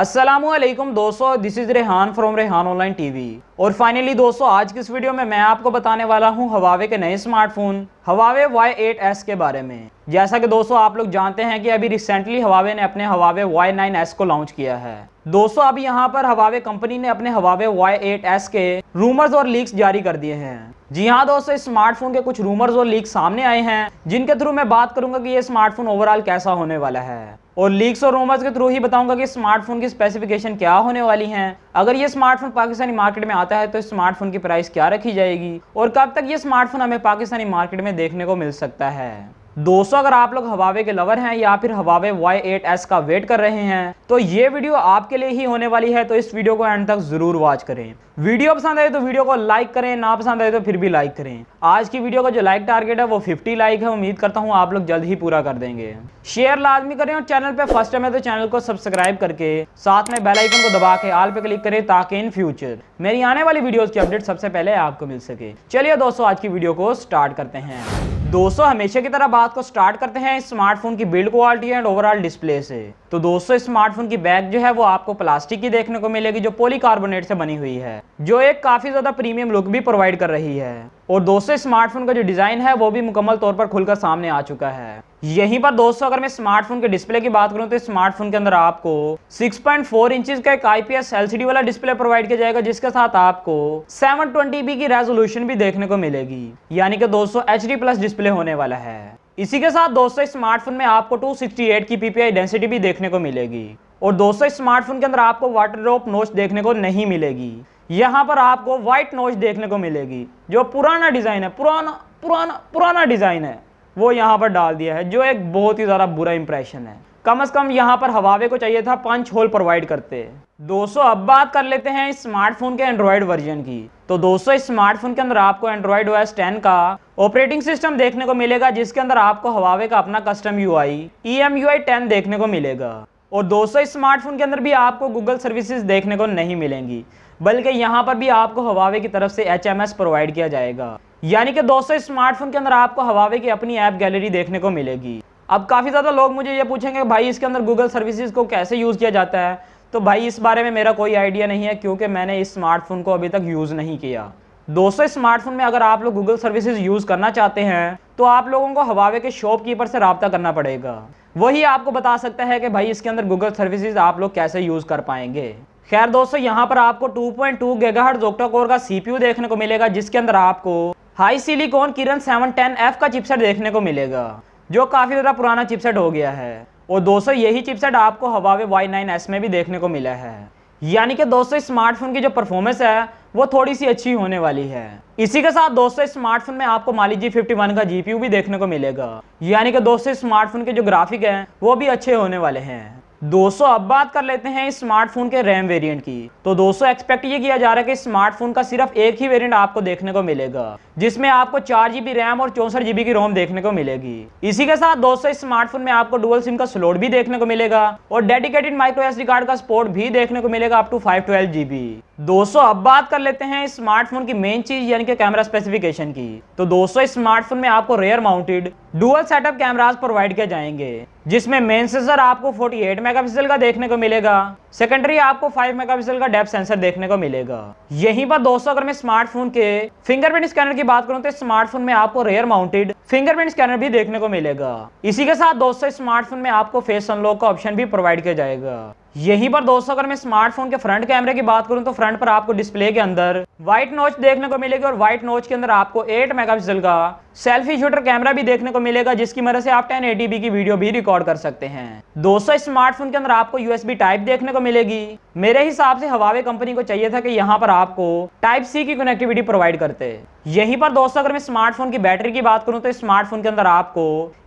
असलम दोस्तों this is Rehan from Rehan online TV और finally दोस्तों आज की इस वीडियो में मैं आपको बताने वाला हूं हवावे के नए smartphone Huawei Y eight S के बारे में जैसा कि दोस्तों आप लोग जानते हैं कि अभी रिसेंटली हवावे ने अपने हवावे वाई नाइन एस को लॉन्च किया है दोस्तों अभी यहाँ पर हवावे कंपनी ने अपने हवावे वाई एट एस के रूमर्स और लीक्स जारी कर दिए हैं जी हाँ दोस्तों स्मार्टफोन के कुछ रूमर्स और लीक सामने आए हैं जिनके थ्रू मैं बात करूंगा कि ये स्मार्टफोन ओवरऑल कैसा होने वाला है और लीक्स और रूमर्स के थ्रू ही बताऊंगा कि स्मार्टफोन की स्पेसिफिकेशन क्या होने वाली हैं अगर ये स्मार्टफोन पाकिस्तानी मार्केट में आता है तो स्मार्टफोन की प्राइस क्या रखी जाएगी और कब तक ये स्मार्टफोन हमें पाकिस्तानी मार्केट में देखने को मिल सकता है दोस्तों अगर आप लोग हवावे के लवर हैं या फिर हवावे Y8s का वेट कर रहे हैं तो ये वीडियो आपके लिए ही होने वाली है तो इस वीडियो को एंड तक जरूर वॉच करें वीडियो पसंद आए तो वीडियो को लाइक करें ना पसंद आए तो फिर भी लाइक करें आज की वीडियो का जो लाइक टारगेट है वो 50 लाइक है उम्मीद करता हूँ आप लोग जल्द ही पूरा कर देंगे शेयर लाजमी करें और चैनल पर फर्स्ट टाइम है तो चैनल को सब्सक्राइब करके साथ में बेलाइकन को दबा के आल पे क्लिक करें ताकि इन फ्यूचर मेरी आने वाली वीडियो की अपडेट सबसे पहले आपको मिल सके चलिए दोस्तों आज की वीडियो को स्टार्ट करते हैं दोस्तों हमेशा की तरह बात को स्टार्ट करते हैं स्मार्टफोन की build quality and overall display से तो दोस्तों स्मार्टफोन की बैक जो है वो आपको प्लास्टिक की देखने को मिलेगी जो पॉलीकार्बोनेट से बनी हुई है जो एक काफी ज्यादा प्रीमियम लुक भी प्रोवाइड कर रही है और दोस्तों स्मार्टफोन का जो डिजाइन है वो भी मुकम्मल तौर पर खुलकर सामने आ चुका है यहीं पर दोस्तों अगर मैं स्मार्टफोन के डिस्प्ले की बात करूं तो स्मार्टफोन के अंदर आपको 6.4 पॉइंट इंचेस का एक आईपीएस एलसीडी वाला डिस्प्ले प्रोवाइड किया जाएगा जिसके साथ आपको 720p की रेजोल्यूशन भी देखने को मिलेगी यानी कि दोस्तों एच प्लस डिस्प्ले होने वाला है इसी के साथ दोस्तों स्मार्टफोन में आपको 268 की पीपीआई डेंसिटी भी देखने को मिलेगी और दोस्तों स्मार्टफोन के अंदर आपको वाटर ड्रॉप नोच देखने को नहीं मिलेगी यहाँ पर आपको व्हाइट नोच देखने को मिलेगी जो पुराना डिज़ाइन है पुराना पुराना पुराना डिज़ाइन है वो यहाँ पर डाल दिया है जो एक बहुत ही ज़्यादा बुरा इंप्रेशन है कम से कम यहाँ पर हवावे को चाहिए था पंच होल प्रोवाइड करते दोस्तों अब बात कर लेते हैं स्मार्टफोन के एंड्रॉयड वर्जन की तो दोस्तों स्मार्टफोन के अंदर आपको एंड्रॉयड ओएस 10 का ऑपरेटिंग सिस्टम देखने को मिलेगा जिसके अंदर आपको हवावे का अपना custom U I E M U I ten देखने को मिलेगा और दोस्तों स्मार्टफोन के अंदर भी आपको गूगल सर्विसेज देखने को नहीं मिलेंगी बल्कि यहाँ पर भी आपको हवावे की तरफ से एच एम एस प्रोवाइड किया जाएगा यानी कि दोस्तों स्मार्टफोन के अंदर आपको हवावे की अपनी ऐप गैलरी देखने को मिलेगी अब काफ़ी ज़्यादा लोग मुझे ये पूछेंगे भाई इसके अंदर गूगल सर्विसेज को कैसे यूज़ किया जाता है तो भाई इस बारे में मेरा कोई आइडिया नहीं है क्योंकि मैंने इस स्मार्टफोन को अभी तक यूज़ नहीं किया दोस्तों स्मार्टफोन में अगर आप लोग गूगल सर्विसेज यूज़ करना चाहते हैं तो आप लोगों को हवावे के शॉपकीपर से रबता करना पड़ेगा वही आपको बता सकता है कि भाई इसके अंदर गूगल सर्विसेज आप लोग कैसे यूज़ कर पाएंगे खैर दोस्तों यहाँ पर आपको 2.2 पॉइंट टू गेगा हर्ट का सीपीयू देखने को मिलेगा जिसके अंदर आपको HiSilicon Kirin seven ten F का चिपसेट देखने को मिलेगा जो काफ़ी ज़्यादा पुराना चिपसेट हो गया है और दोस्तों यही चिपसेट आपको हवावे वाई नाइन एस में भी देखने को मिला है यानी कि दोस्तों स्मार्टफोन की जो परफॉर्मेंस है वो थोड़ी सी अच्छी होने वाली है इसी के साथ दोस्तों स्मार्टफोन में आपको माली जी फिफ्टी वन का जीपीयू भी देखने को मिलेगा यानी कि दोस्तों स्मार्टफोन के जो ग्राफिक हैं वो भी अच्छे होने वाले हैं दोस्तों अब बात कर लेते हैं स्मार्टफोन के रैम वेरिएंट की तो दोस्तों एक्सपेक्ट ये किया जा रहा है कि स्मार्टफोन का सिर्फ एक ही वेरिएंट आपको देखने को मिलेगा जिसमें आपको चार जी रैम और चौंसठ जीबी की रोम देखने को मिलेगी इसी के साथ दोस्तों इस स्मार्टफोन में आपको डुअल सिम का स्लोट भी देखने को मिलेगा और डेडिकेटेड माइक्रो एस कार्ड का सपोर्ट भी देखने को मिलेगा up to five twelve GB दोस्तों अब बात कर लेते हैं इस स्मार्टफोन की मेन चीज यानी कि कैमरा स्पेसिफिकेशन की तो दोस्तों इस स्मार्टफोन में आपको rear mounted dual setup cameras provide किए जाएंगे जिसमें मेन सेंसर आपको 48 मेगापिक्सल का देखने को मिलेगा सेकेंडरी आपको 5 मेगापिक्सल का डेप सेंसर देखने को मिलेगा यहीं पर दोस्तों अगर मैं स्मार्टफोन के फिंगरप्रिंट स्कैनर की बात करूं तो स्मार्टफोन में आपको रेयर माउंटेड फिंगरप्रिंट स्कैनर भी देखने को मिलेगा इसी के साथ दोस्तों स्मार्टफोन में आपको फेस अनलॉक का ऑप्शन भी प्रोवाइड किया जाएगा यहीं पर दोस्तों अगर मैं स्मार्टफोन के फ्रंट कैमरे की बात करूं तो फ्रंट पर आपको डिस्प्ले के अंदर व्हाइट नोच देखने को मिलेगी और व्हाइट नोच के अंदर आपको 8 मेगापिक्सल का सेल्फी शूटर कैमरा भी देखने को मिलेगा जिसकी मदद से आप 1080p की वीडियो भी रिकॉर्ड कर सकते हैं दोस्तों स्मार्टफोन के अंदर आपको यूएसबी टाइप देखने को मिलेगी मेरे हिसाब से हवावे कंपनी को चाहिए था कि यहाँ पर आपको टाइप सी की कनेक्टिविटी प्रोवाइड करते यहीं पर दोस्तों अगर मैं स्मार्टफोन की बैटरी की बात करूं तो स्मार्टफोन के अंदर आपको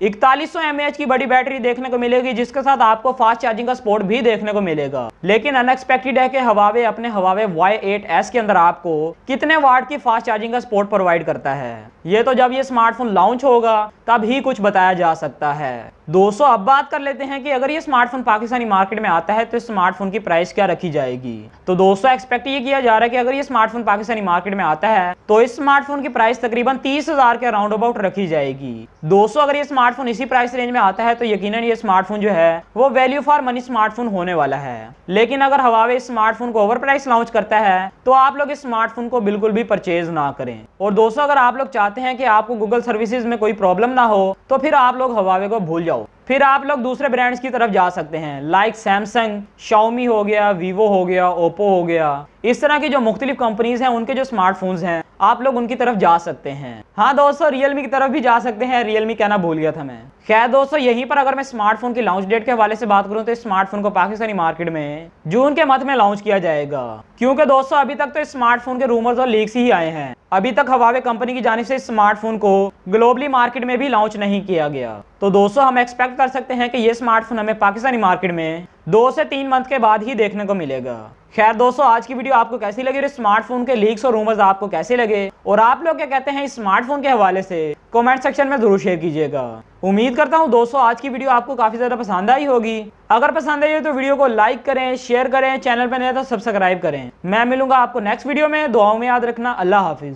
इकतालीस सौ की बड़ी बैटरी देखने को मिलेगी जिसके साथ आपको फास्ट चार्जिंग का सपोर्ट भी देखने को मिलेगा लेकिन अनएक्सपेक्टेड है कि हवावे अपने हवावे वाई एट के अंदर आपको कितने वाट की फास्ट चार्जिंग का सपोर्ट प्रोवाइड करता है ये तो जब ये स्मार्टफोन लॉन्च होगा तब ही कुछ बताया जा सकता है दोस्तों अब बात कर लेते हैं कि अगर ये स्मार्टफोन पाकिस्तानी मार्केट में आता है तो इस स्मार्टफोन की प्राइस क्या रखी जाएगी तो दोस्तों एक्सपेक्ट ये किया जा रहा है कि अगर ये स्मार्टफोन पाकिस्तानी मार्केट में आता है तो इस स्मार्टफोन की प्राइस तकरीबन तीस हजार के राउंड अबाउट रखी जाएगी दोस्तों अगर ये स्मार्टफोन इसी प्राइस रेंज में आता है तो यकीन ये स्मार्टफोन जो है वो वैल्यू फॉर मनी स्मार्टफोन होने वाला है लेकिन अगर हवावे इस स्मार्टफोन को ओवर प्राइस लॉन्च करता है तो आप लोग इस स्मार्टफोन को बिल्कुल भी परचेज ना करें और दोस्तों अगर आप लोग चाहते हैं कि आपको गूगल सर्विसेज में कोई प्रॉब्लम ना हो तो फिर आप लोग हवावे को भूल जाओ फिर आप लोग दूसरे ब्रांड्स की तरफ जा सकते हैं लाइक सैमसंग शाओमी हो गया वीवो हो गया ओप्पो हो गया इस तरह की जो मुख्तलिफ कंपनीज़ हैं उनके जो स्मार्टफोन्स हैं आप लोग उनकी तरफ जा सकते हैं हाँ दोस्तों रियलमी की तरफ भी जा सकते हैं रियलमी कहना भूल गया था मैं खैर दोस्तों यहीं पर अगर मैं स्मार्टफोन की लॉन्च डेट के हवाले से बात करूं तो स्मार्टफोन को पाकिस्तानी मार्केट में जून के मत में लॉन्च किया जाएगा क्योंकि दोस्तों अभी तक तो स्मार्टफोन के रूमर्स और लीक्स ही आए हैं अभी तक हवावे कंपनी की जानी से स्मार्टफोन को ग्लोबली मार्केट में भी लॉन्च नहीं किया गया तो दोस्तों हम एक्सपेक्ट कर सकते हैं कि ये स्मार्टफोन हमें पाकिस्तानी मार्केट में दो से तीन मंथ के बाद ही देखने को मिलेगा खैर दोस्तों आज की वीडियो आपको कैसी लगी और स्मार्टफोन के लीक्स और रूमर्स आपको कैसे लगे और आप लोग क्या कहते हैं स्मार्टफोन के हवाले से कमेंट सेक्शन में जरूर शेयर कीजिएगा उम्मीद करता हूं दोस्तों आज की वीडियो आपको काफी ज्यादा पसंद आई होगी अगर पसंद आई हो तो वीडियो को लाइक करें शेयर करें चैनल पर नहीं तो सब्सक्राइब करें मैं मिलूंगा आपको नेक्स्ट वीडियो में दुआओं में याद रखना अल्लाह हाफिज